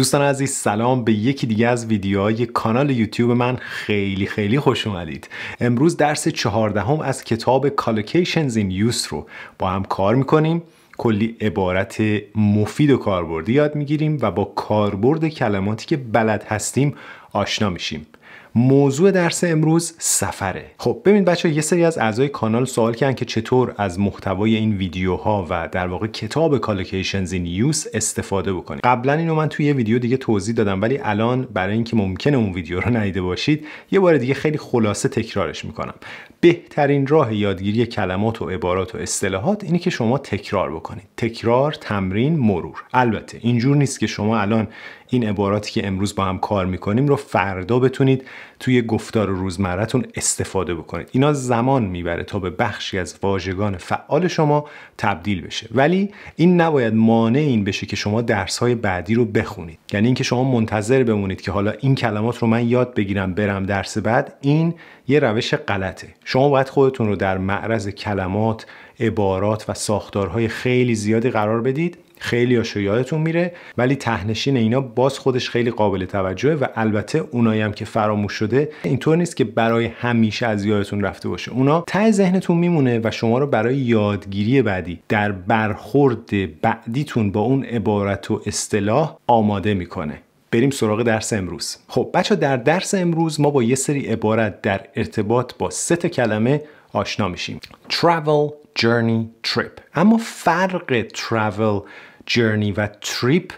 دوستان عزیز سلام به یکی دیگه از ویدیوهای کانال یوتیوب من خیلی خیلی خوش اومدید امروز درس چهاردهم از کتاب Collocations in Use رو با هم کار میکنیم کلی عبارت مفید و کاربردی یاد میگیریم و با کاربرد کلماتی که بلد هستیم آشنا میشیم موضوع درس امروز سفره خب ببینید بچه یه سری از اعضای کانال سوال کردن که چطور از محتوای این ویدیوها و در واقع کتاب کالوکیشنز این یوز استفاده بکنید قبلا اینو من توی یه ویدیو دیگه توضیح دادم ولی الان برای اینکه ممکنه اون ویدیو رو ندیده باشید یه بار دیگه خیلی خلاصه تکرارش میکنم بهترین راه یادگیری کلمات و عبارات و اصطلاحات اینه که شما تکرار بکنید تکرار تمرین مرور البته اینجور نیست که شما الان این عباراتی که امروز با هم کار میکنیم رو فردا بتونید توی گفتار روزمرتون استفاده بکنید اینا زمان میبره تا به بخشی از واژگان فعال شما تبدیل بشه ولی این نباید مانع این بشه که شما درسهای بعدی رو بخونید یعنی اینکه شما منتظر بمونید که حالا این کلمات رو من یاد بگیرم برم درس بعد این یه روش غلطه شما باید خودتون رو در معرض کلمات عبارات و ساختارهای خیلی زیادی قرار بدید خیلی یادتون میره ولی تهنشین اینا باز خودش خیلی قابل توجهه و البته اونایی هم که فراموش شده اینطور نیست که برای همیشه از یادتون رفته باشه اونا ته ذهنتون میمونه و شما رو برای یادگیری بعدی در برخورد بعدیتون با اون عبارت و اصطلاح آماده میکنه بریم سراغ درس امروز خب بچه در درس امروز ما با یه سری عبارت در ارتباط با سه کلمه آشنا میشیم travel journey trip اما فرق travel جرنی و تریپ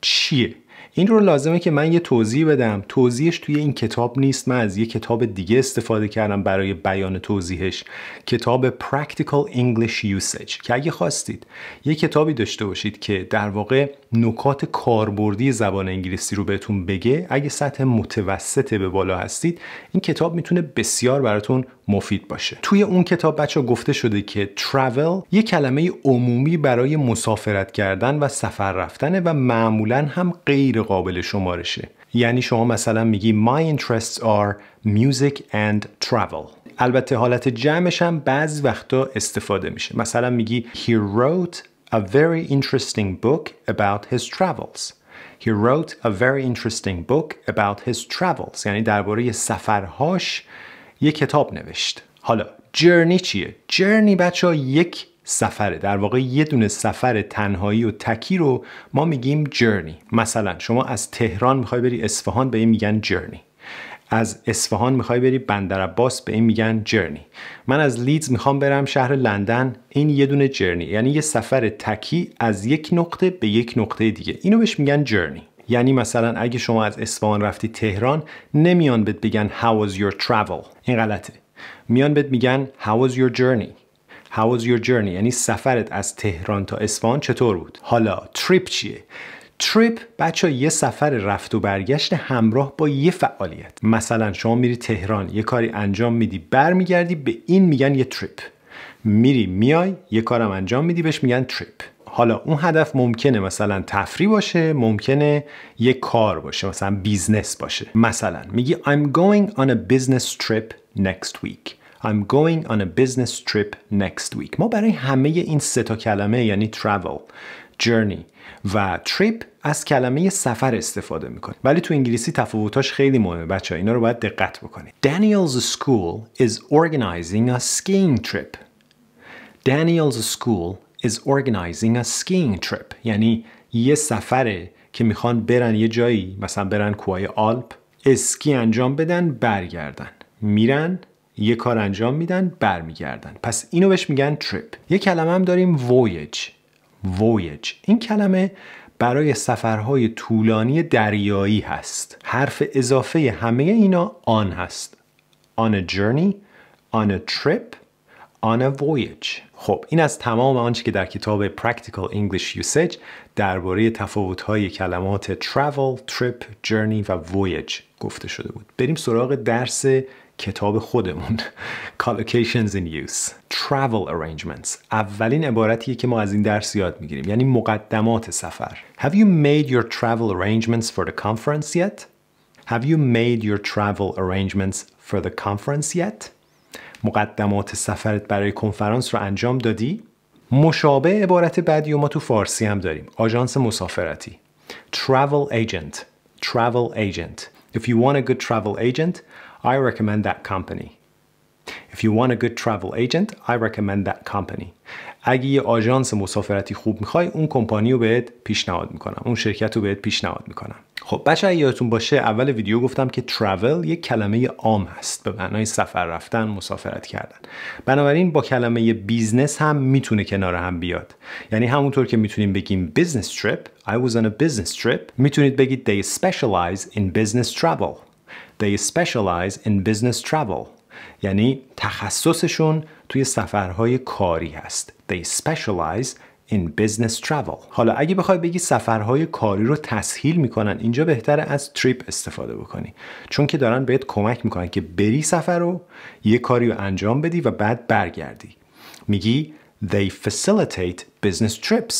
چیه این رو لازمه که من یه توضیح بدم توضیحش توی این کتاب نیست من از یه کتاب دیگه استفاده کردم برای بیان توضیحش کتاب Practical English Usage که اگه خواستید یه کتابی داشته باشید که در واقع نکات کاربردی زبان انگلیسی رو بهتون بگه اگه سطح متوسط به بالا هستید این کتاب میتونه بسیار براتون مفید باشه توی اون کتاب بچه گفته شده که travel یه کلمه عمومی برای مسافرت کردن و سفر رفتنه و معمولا هم غیر قابل شمارشه یعنی شما مثلا میگی my interests are music and travel البته حالت جمعش هم بعض وقتا استفاده میشه مثلا میگی he wrote a very interesting book about his travels He wrote a very interesting book about his travels یعنی درباره سفرهاش یه کتاب نوشت حالا جرنی چیه؟ جرنی بچه ها یک سفره در واقع یه دونه سفر تنهایی و تکی رو ما میگیم جرنی مثلا شما از تهران میخوای بری اصفهان به این میگن جرنی از اصفهان میخوای بری بندر به این میگن جرنی من از لیدز میخوام برم شهر لندن این یه دونه جرنی یعنی یه سفر تکی از یک نقطه به یک نقطه دیگه اینو بهش میگن جرنی یعنی مثلا اگه شما از اصفهان رفتی تهران نمیان بهت بگن how was your travel این غلطه میان بهت میگن how was your journey how was your journey یعنی سفرت از تهران تا اصفهان چطور بود حالا تریپ چیه تریپ بچه یه سفر رفت و برگشت همراه با یه فعالیت مثلا شما میری تهران یه کاری انجام میدی برمیگردی به این میگن یه تریپ میری میای یه کارم انجام میدی بهش میگن تریپ حالا اون هدف ممکنه مثلا تفری باشه ممکنه یه کار باشه مثلا بیزنس باشه مثلا میگی I'm going on a business trip next week I'm going on a business trip next week ما برای همه این سه تا کلمه یعنی travel journey و trip از کلمه سفر استفاده میکنه ولی تو انگلیسی تفاوتاش خیلی مهمه بچه ها. اینا رو باید دقت بکنید Daniel's school is organizing a skiing trip Daniel's school is organizing a skiing trip یعنی یه سفره که میخوان برن یه جایی مثلا برن کوهای آلپ اسکی انجام بدن برگردن میرن یه کار انجام میدن برمیگردن پس اینو بهش میگن trip یه کلمه هم داریم voyage voyage این کلمه برای سفرهای طولانی دریایی هست حرف اضافه همه اینا آن هست on a journey on a trip on a voyage خب این از تمام آنچه که در کتاب Practical English Usage درباره تفاوت های کلمات travel, trip, journey و voyage گفته شده بود. بریم سراغ درس کتاب خودمون Collocations in Use Travel Arrangements اولین عبارتیه که ما از این درس یاد میگیریم یعنی مقدمات سفر Have you made your travel arrangements for the conference yet? Have you made your travel arrangements for the conference yet? مقدمات سفرت برای کنفرانس رو انجام دادی؟ مشابه عبارت بعدی و ما تو فارسی هم داریم آژانس مسافرتی travel agent travel agent if you want a good travel agent I recommend that company If you want a good travel agent, I recommend that company. اگه یه آژانس مسافرتی خوب میخوای اون کمپانی رو بهت پیشنهاد میکنم اون شرکت رو بهت پیشنهاد میکنم خب بچه یادتون باشه اول ویدیو گفتم که travel یه کلمه عام هست به معنای سفر رفتن مسافرت کردن بنابراین با کلمه بیزنس هم میتونه کنار هم بیاد یعنی همونطور که میتونیم بگیم business trip I was on a business trip میتونید بگید they specialize in business travel they specialize in business travel یعنی تخصصشون توی سفرهای کاری هست They specialize in business travel حالا اگه بخوای بگی سفرهای کاری رو تسهیل میکنن اینجا بهتره از تریپ استفاده بکنی چون که دارن بهت کمک میکنن که بری سفر رو یه کاری رو انجام بدی و بعد برگردی میگی They facilitate business trips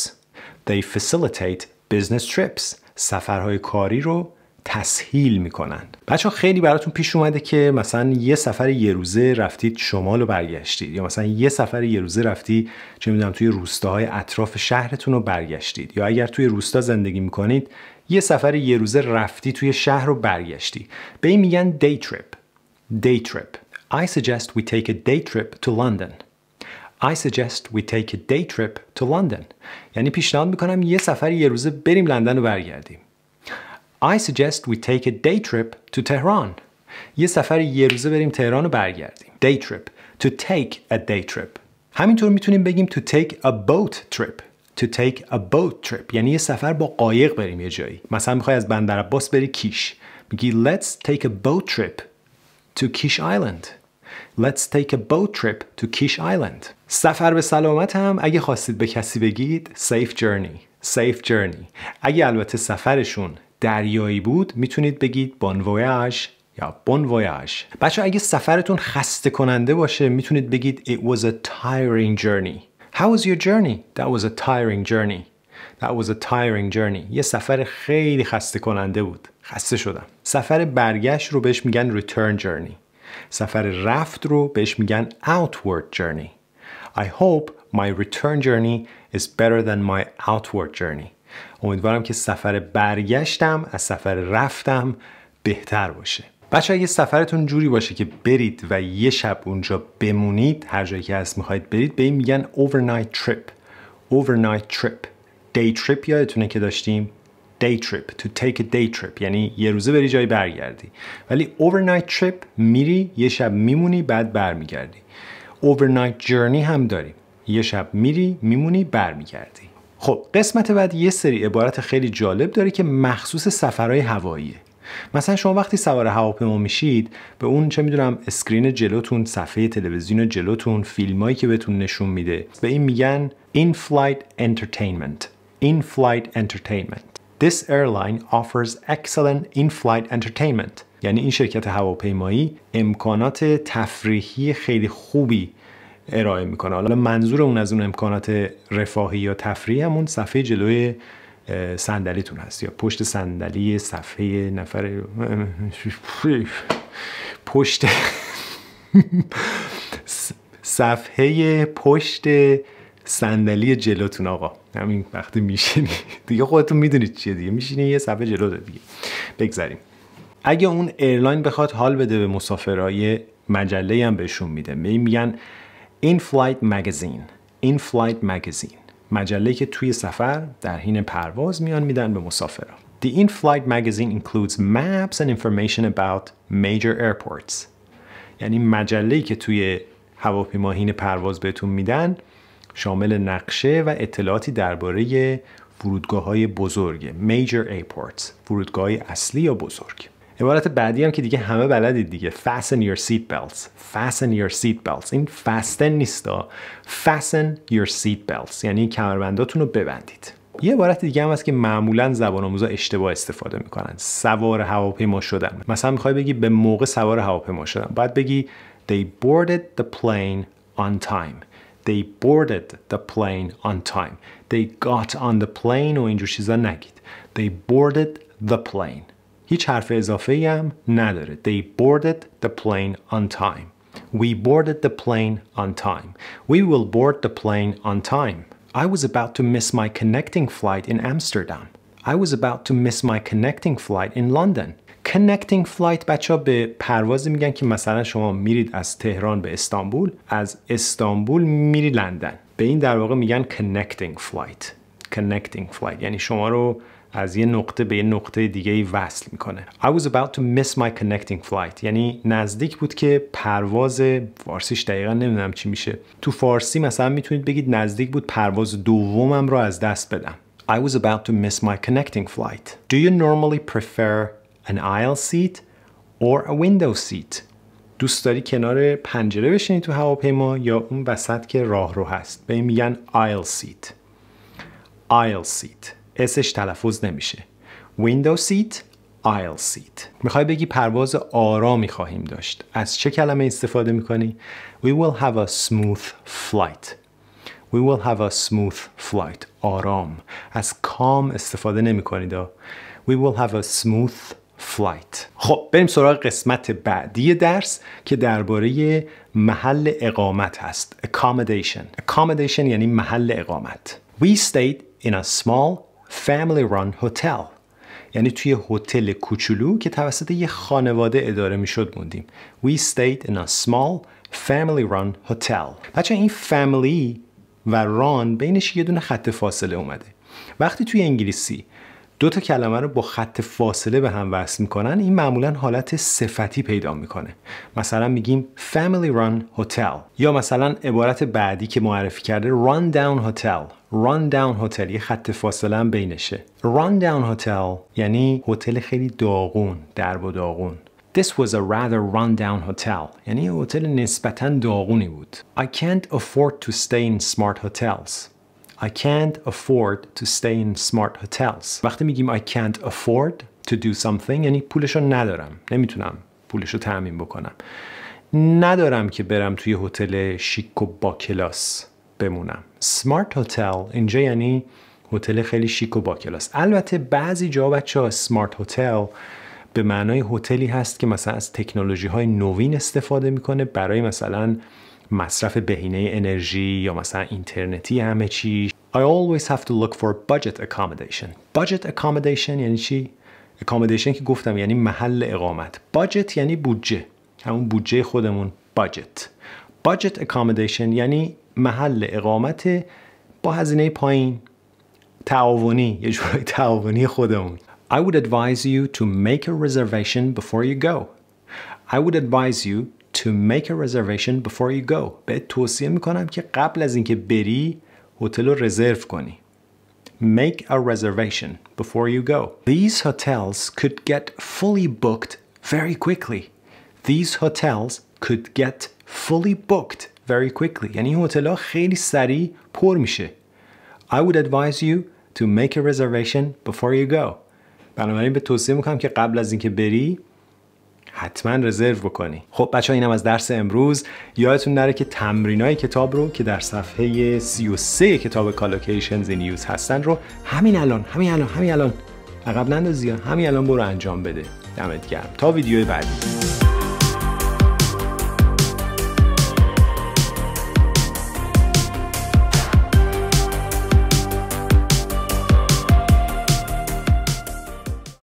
They facilitate business trips سفرهای کاری رو تسهیل میکنند بچه خیلی براتون پیش اومده که مثلا یه سفر یه روزه رفتید شمال و برگشتید یا مثلا یه سفر یه روزه رفتی چه میدونم توی روستاهای اطراف شهرتون رو برگشتید یا اگر توی روستا زندگی میکنید یه سفر یه روزه رفتی توی شهر رو برگشتی به این میگن دی تریپ دی تریپ I suggest we take a day trip to London I suggest we take a day trip to London یعنی پیشنهاد میکنم یه سفر یه روزه بریم لندن رو برگردیم I suggest we take a day trip to Tehran. یه سفر یه روزه بریم تهران و برگردیم. Day trip. To take a day trip. همینطور میتونیم بگیم to take a boat trip. To take a boat trip. یعنی یه سفر با قایق بریم یه جایی. مثلا میخوای از بندر عباس بری کیش. میگی let's take a boat trip to Kish Island. Let's take a boat trip to Kish Island. سفر به سلامت هم اگه خواستید به کسی بگید safe journey. Safe journey. اگه البته سفرشون دریایی بود میتونید بگید بان یا بون ویاژ بچه اگه سفرتون خسته کننده باشه میتونید بگید it was a tiring journey how was your journey that was a tiring journey that was a tiring journey یه سفر خیلی خسته کننده بود خسته شدم سفر برگشت رو بهش میگن return journey سفر رفت رو بهش میگن outward journey I hope my return journey is better than my outward journey امیدوارم که سفر برگشتم از سفر رفتم بهتر باشه بچه اگه سفرتون جوری باشه که برید و یه شب اونجا بمونید هر جایی که هست میخواید برید به این میگن overnight trip overnight trip day trip یادتونه که داشتیم day trip to take a day trip یعنی یه روزه بری جایی برگردی ولی overnight trip میری یه شب میمونی بعد برمیگردی overnight journey هم داریم یه شب میری میمونی برمیگردی خب قسمت بعد یه سری عبارت خیلی جالب داره که مخصوص سفرهای هواییه مثلا شما وقتی سوار هواپیما میشید به اون چه میدونم اسکرین جلوتون صفحه تلویزیون جلوتون فیلمایی که بهتون نشون میده به این میگن این flight entertainment in flight entertainment this airline offers excellent in flight entertainment یعنی این شرکت هواپیمایی امکانات تفریحی خیلی خوبی ارائه میکنه حالا منظور اون از اون امکانات رفاهی یا تفریح همون صفحه جلوی صندلیتون هست یا پشت صندلی صفحه نفر پشت صفحه پشت صندلی جلوتون آقا همین وقتی میشینی دیگه خودتون میدونید چیه دیگه میشینی یه صفحه جلو دیگه بگذاریم. اگه اون ایرلاین بخواد حال بده به مسافرای مجله هم بهشون میده می این فلایت مگزین این فلایت مگزین مجله که توی سفر در حین پرواز میان میدن به مسافرا The In Flight magazine includes maps and information about major airports. یعنی مجله‌ای که توی هواپیما حین پرواز بهتون میدن شامل نقشه و اطلاعاتی درباره فرودگاه بزرگ major airports فرودگاه اصلی یا بزرگ عبارت بعدی هم که دیگه همه بلدید دیگه fasten your seat belts fasten your seat belts این fasten نیستا fasten your seat belts یعنی کمربنداتون رو ببندید یه عبارت دیگه هم هست که معمولا زبان آموزا اشتباه استفاده میکنن سوار هواپیما شدن مثلا میخوای بگی به موقع سوار هواپیما شدن باید بگی they boarded the plane on time they boarded the plane on time they got on the plane و اینجور چیزا نگید they boarded the plane هیچ حرف اضافه ای هم نداره They boarded the plane on time We boarded the plane on time We will board the plane on time I was about to miss my connecting flight in Amsterdam I was about to miss my connecting flight in London connecting flight بچه ها به پرواز میگن که مثلا شما میرید از تهران به استانبول از استانبول میری لندن به این در واقع میگن connecting flight connecting flight یعنی شما رو از یه نقطه به یه نقطه دیگه ای وصل میکنه I was about to miss my connecting flight یعنی نزدیک بود که پرواز فارسیش دقیقا نمیدونم چی میشه تو فارسی مثلا میتونید بگید نزدیک بود پرواز دومم رو از دست بدم I was about to miss my connecting flight Do you normally prefer an aisle seat or a window seat دوست داری کنار پنجره بشینی تو هواپیما یا اون وسط که راه رو هست به این میگن aisle seat aisle seat اسش تلفظ نمیشه ویندو سیت آیل سیت میخوای بگی پرواز آرامی خواهیم داشت از چه کلمه استفاده میکنی؟ We will have a smooth flight We will have a smooth flight آرام از کام استفاده نمی کنید We will have a smooth flight خب بریم سراغ قسمت بعدی درس که درباره محل اقامت هست accommodation accommodation یعنی محل اقامت We stayed in a small family run hotel یعنی توی هتل کوچولو که توسط یه خانواده اداره میشد موندیم we stayed in a small family run hotel بچه این family و ران بینش یه دونه خط فاصله اومده وقتی توی انگلیسی دو تا کلمه رو با خط فاصله به هم وصل میکنن این معمولا حالت صفتی پیدا میکنه مثلا میگیم family run hotel یا مثلا عبارت بعدی که معرفی کرده run down hotel run down hotel یه خط فاصله هم بینشه run down hotel یعنی هتل خیلی داغون درب و داغون This was a rather run-down hotel. یعنی هتل نسبتاً داغونی بود. I can't afford to stay in smart hotels. I can't afford to stay in smart hotels وقتی میگیم I can't afford to do something یعنی پولشو ندارم نمیتونم پولش رو تعمین بکنم ندارم که برم توی هتل شیک و با کلاس بمونم smart hotel اینجا یعنی هتل خیلی شیک و با کلاس البته بعضی جا بچه ها smart hotel به معنای هتلی هست که مثلا از تکنولوژی های نوین استفاده میکنه برای مثلا مصرف بهینه انرژی یا مثلا اینترنتی همه چی I always have to look for budget accommodation budget accommodation یعنی چی accommodation که گفتم یعنی محل اقامت budget یعنی بودجه همون بودجه خودمون budget budget accommodation یعنی محل اقامت با هزینه پایین تعاونی یه جورای تعاونی خودمون I would advise you to make a reservation before you go I would advise you to make a reservation before you go به توصیه میکنم که قبل از اینکه بری هتل رو رزرو کنی make a reservation before you go these hotels could get fully booked very quickly these hotels could get fully booked very quickly یعنی هتل‌ها خیلی سریع پر میشه I would advise you to make a reservation before you go بنابراین به توصیه میکنم که قبل از اینکه بری حتما رزرو بکنی خب بچه اینم از درس امروز یادتون نره که تمرینای کتاب رو که در صفحه 33 کتاب کالوکیشنز نیوز هستند هستن رو همین الان همین الان همین الان عقب نندازی همین الان برو انجام بده دمت گرم تا ویدیو بعدی